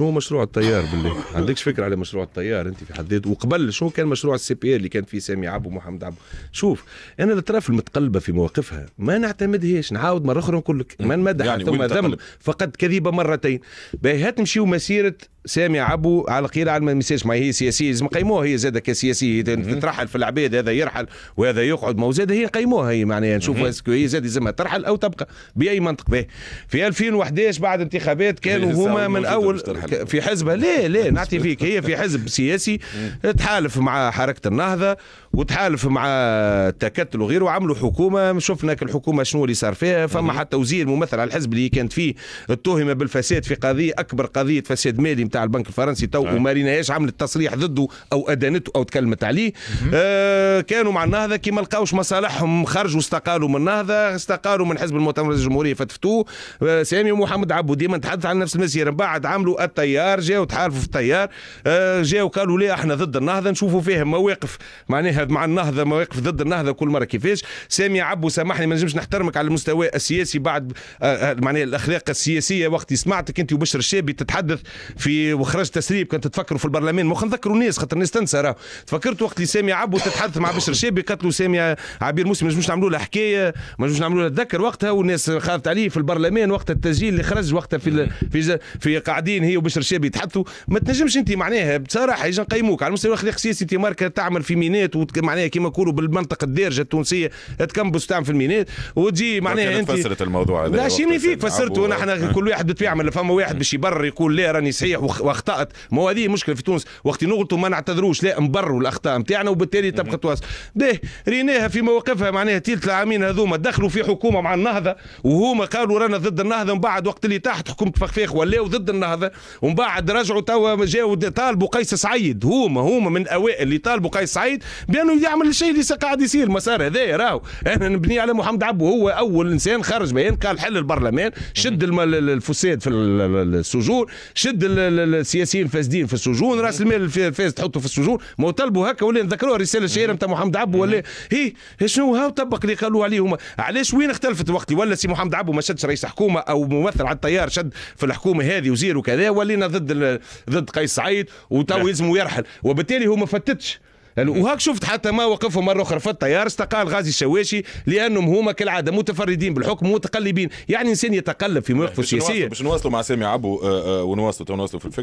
شنو مشروع التيار بالله عندكش فكره على مشروع التيار انت في حد وقبل شنو كان مشروع السي بي إيه اللي كان فيه سامي عبو ومحمد عبو شوف انا الاطراف المتقلبه في مواقفها ما نعتمدهاش نعاود مره اخرى نقول لك ما نمدح يعني ثم ذم فقد كذب مرتين باهي هات نمشيو مسيره سامي عبو على قيل على ما ما هي سياسيه لازم نقيموها هي زاده كسياسيه تترحل في العباد هذا يرحل وهذا يقعد ما زاده هي نقيموها هي معناها نشوفوا اسكو هي زاد لازمها ترحل او تبقى باي منطق به في 2011 بعد انتخابات كانوا هما من اول في حزبها ليه ليه نعطي فيك هي في حزب سياسي تحالف مع حركه النهضه وتحالف مع التكتل وغيره وعملوا حكومه شفنا الحكومه شنو اللي صار فيها فما حتى وزير ممثل على الحزب اللي كانت فيه اتهم بالفساد في قضيه اكبر قضيه فساد مالي نتاع البنك الفرنسي تو وما ريناهاش عملت تصريح ضده او ادانته او تكلمت عليه آه كانوا مع النهضه كي ما لقاوش مصالحهم خرجوا استقالوا من النهضه استقالوا من حزب المؤتمر الجمهوريه فتفتوه آه سامي ومحمد عبو ديما نتحدث عن نفس المسيره من بعد عملوا التيار جاو تحالفوا في التيار آه، جاو قالوا لا احنا ضد النهضه نشوفوا فيها مواقف معناها مع النهضه مواقف ضد النهضه كل مره كيفاش سامي عبو سامحني ما نجمش نحترمك على المستوى السياسي بعد آه، آه، معناها الاخلاق السياسيه وقت سمعتك انت وبشر الشابي تتحدث في وخرج تسريب كنت تفكروا في البرلمان ما نذكروا الناس خاطر الناس تنسى راه تفكرت وقت اللي سامي عبو تتحدث مع بشر الشابي قالت له سامي عبير موسى ما نجموش نعملوا لها حكايه ما نجموش نعملوا لها تذكر وقتها والناس خافت عليه في البرلمان وقت التسجيل اللي خرج وقتها في في قاعدين هي وبشر شابي يتحدثوا ما تنجمش انت معناها بصراحه يجي نقيموك على المستوى الاخلاق السياسي انت ماركه تعمل في مينات معناها كما نقولوا بالمنطقه الدارجه التونسيه تكمبس تعمل في المينات وتجي معناها انت فسرت الموضوع هذا لا شيني فيك فسرته نحن كل واحد بده يعمل فما واحد باش يبرر يقول لا راني صحيح واخطات ما هذه مشكله في تونس وقت نغلطوا ما نعتذروش لا نبرروا الاخطاء نتاعنا وبالتالي تبقى تواصل ده ريناها في مواقفها معناها تلت العامين هذوما دخلوا في حكومه مع النهضه وهما قالوا رانا ضد النهضه من بعد وقت اللي تحت حكومه فخفاخ ولاو ضد النهضه ومن بعد رجعوا توا جاوا طالبوا قيس سعيد هما هما من الاوائل اللي طالبوا قيس سعيد بانه يعمل الشيء اللي قاعد يصير المسار هذا راهو احنا نبني على محمد عبو هو اول انسان خرج بيان قال حل البرلمان شد الفساد في السجون شد السياسيين الفاسدين في السجون راس المال الفاسد تحطه في السجون ما طلبوا هكا ولا نذكروها الرساله الشهيره نتاع محمد عبو ولا هي شنو هاو طبق اللي قالوا عليه هما علاش وين اختلفت وقتي ولا سي محمد عبو ما شدش رئيس حكومه او ممثل على التيار شد في الحكومه هذه وزير وكذا ولينا ضد ضد قيس سعيد وتو نعم. يلزمو يرحل وبالتالي هو ما فتتش نعم. وهاك شفت حتى ما وقفوا مره اخرى في الطيار استقال غازي الشواشي لانهم هما كالعاده متفردين بالحكم متقلبين يعني انسان يتقلب في مواقفه السياسيه باش نواصلوا مع سامي عبو آه، آه، ونواصلوا ونواصلوا في الفكره